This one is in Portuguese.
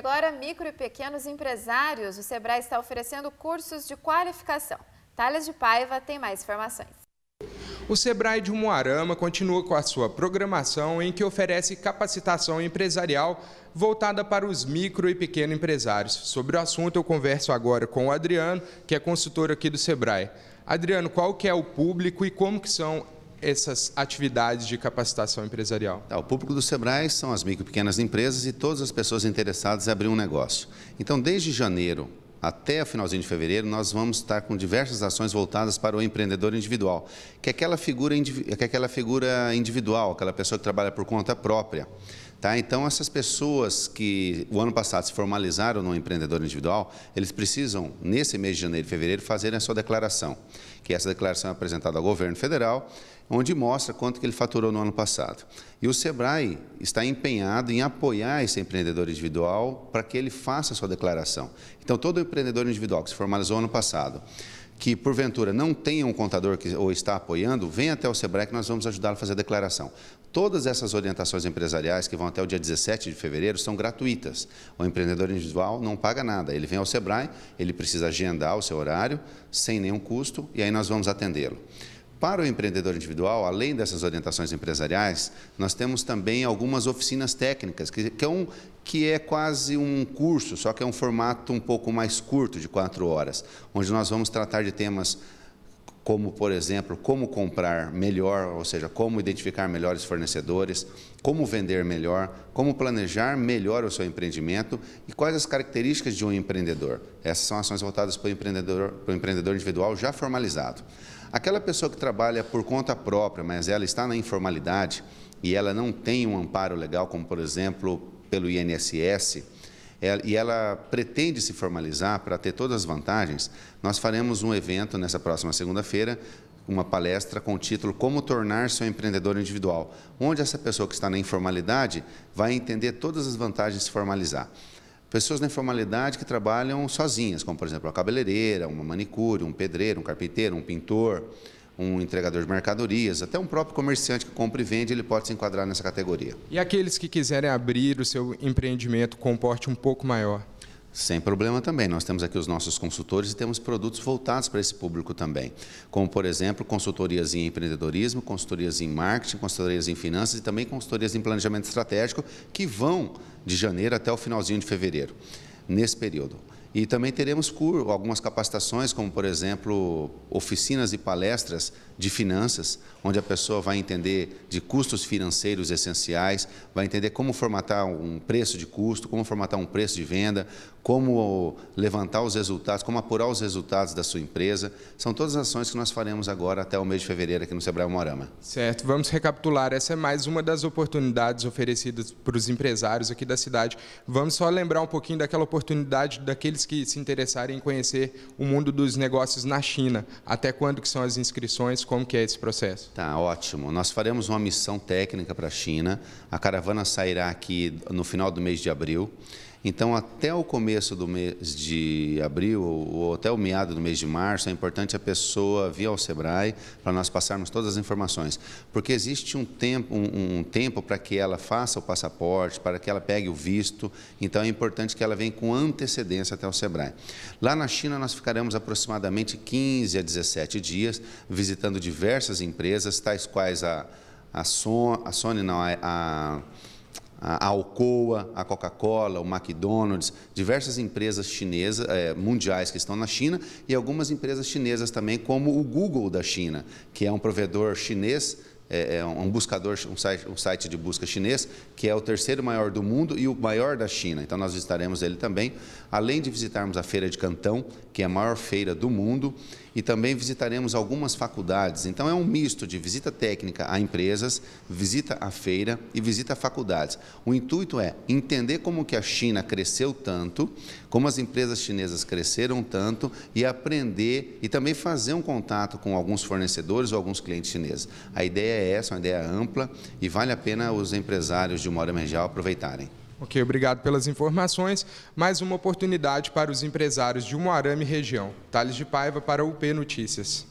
agora, micro e pequenos empresários, o Sebrae está oferecendo cursos de qualificação. Thales de Paiva tem mais informações. O Sebrae de Moarama continua com a sua programação em que oferece capacitação empresarial voltada para os micro e pequenos empresários. Sobre o assunto, eu converso agora com o Adriano, que é consultor aqui do Sebrae. Adriano, qual que é o público e como que são essas atividades de capacitação empresarial? Tá, o público do Sebrae são as micro e pequenas empresas e todas as pessoas interessadas em abrir um negócio. Então, desde janeiro até o finalzinho de fevereiro, nós vamos estar com diversas ações voltadas para o empreendedor individual, que é aquela figura, que é aquela figura individual, aquela pessoa que trabalha por conta própria. Tá? Então, essas pessoas que o ano passado se formalizaram no empreendedor individual, eles precisam, nesse mês de janeiro e fevereiro, fazerem a sua declaração, que essa declaração é apresentada ao governo federal, onde mostra quanto que ele faturou no ano passado. E o SEBRAE está empenhado em apoiar esse empreendedor individual para que ele faça a sua declaração. Então, todo empreendedor individual que se formalizou no ano passado, que porventura não tenha um contador que, ou está apoiando, venha até o SEBRAE que nós vamos ajudá-lo a fazer a declaração. Todas essas orientações empresariais que vão até o dia 17 de fevereiro são gratuitas. O empreendedor individual não paga nada. Ele vem ao SEBRAE, ele precisa agendar o seu horário sem nenhum custo e aí nós vamos atendê-lo. Para o empreendedor individual, além dessas orientações empresariais, nós temos também algumas oficinas técnicas, que, que, é, um, que é quase um curso, só que é um formato um pouco mais curto, de quatro horas, onde nós vamos tratar de temas como, por exemplo, como comprar melhor, ou seja, como identificar melhores fornecedores, como vender melhor, como planejar melhor o seu empreendimento e quais as características de um empreendedor. Essas são ações voltadas para o empreendedor, para o empreendedor individual já formalizado. Aquela pessoa que trabalha por conta própria, mas ela está na informalidade e ela não tem um amparo legal, como por exemplo pelo INSS, é, e ela pretende se formalizar para ter todas as vantagens, nós faremos um evento nessa próxima segunda-feira uma palestra com o título Como Tornar-se um Empreendedor Individual, onde essa pessoa que está na informalidade vai entender todas as vantagens de se formalizar pessoas na informalidade que trabalham sozinhas, como por exemplo a cabeleireira, uma manicure, um pedreiro, um carpinteiro, um pintor, um entregador de mercadorias, até um próprio comerciante que compra e vende, ele pode se enquadrar nessa categoria. E aqueles que quiserem abrir o seu empreendimento com um porte um pouco maior? Sem problema também. Nós temos aqui os nossos consultores e temos produtos voltados para esse público também. Como, por exemplo, consultorias em empreendedorismo, consultorias em marketing, consultorias em finanças e também consultorias em planejamento estratégico, que vão de janeiro até o finalzinho de fevereiro, nesse período. E também teremos algumas capacitações, como por exemplo, oficinas e palestras de finanças, onde a pessoa vai entender de custos financeiros essenciais, vai entender como formatar um preço de custo, como formatar um preço de venda, como levantar os resultados, como apurar os resultados da sua empresa. São todas as ações que nós faremos agora até o mês de fevereiro aqui no Sebrae Morama. Certo, vamos recapitular. Essa é mais uma das oportunidades oferecidas para os empresários aqui da cidade. Vamos só lembrar um pouquinho daquela oportunidade daquele aqueles que se interessarem em conhecer o mundo dos negócios na China. Até quando que são as inscrições? Como que é esse processo? Tá, ótimo. Nós faremos uma missão técnica para a China. A caravana sairá aqui no final do mês de abril. Então, até o começo do mês de abril ou até o meado do mês de março, é importante a pessoa vir ao SEBRAE para nós passarmos todas as informações. Porque existe um tempo, um, um tempo para que ela faça o passaporte, para que ela pegue o visto. Então, é importante que ela venha com antecedência até o SEBRAE. Lá na China, nós ficaremos aproximadamente 15 a 17 dias visitando diversas empresas, tais quais a, a, Son, a Sony, não, a, a a Alcoa, a Coca-Cola, o McDonald's, diversas empresas chinesas, é, mundiais que estão na China e algumas empresas chinesas também, como o Google da China, que é um provedor chinês é, é, um buscador, um site, um site de busca chinês, que é o terceiro maior do mundo e o maior da China. Então nós visitaremos ele também, além de visitarmos a Feira de Cantão, que é a maior feira do mundo, e também visitaremos algumas faculdades. Então é um misto de visita técnica a empresas, visita à feira e visita a faculdades. O intuito é entender como que a China cresceu tanto, como as empresas chinesas cresceram tanto e aprender e também fazer um contato com alguns fornecedores ou alguns clientes chineses. A ideia é é essa, uma ideia ampla e vale a pena os empresários de Mora Emergial aproveitarem. Ok, obrigado pelas informações. Mais uma oportunidade para os empresários de Moarama e região. Tales de Paiva para o UP Notícias.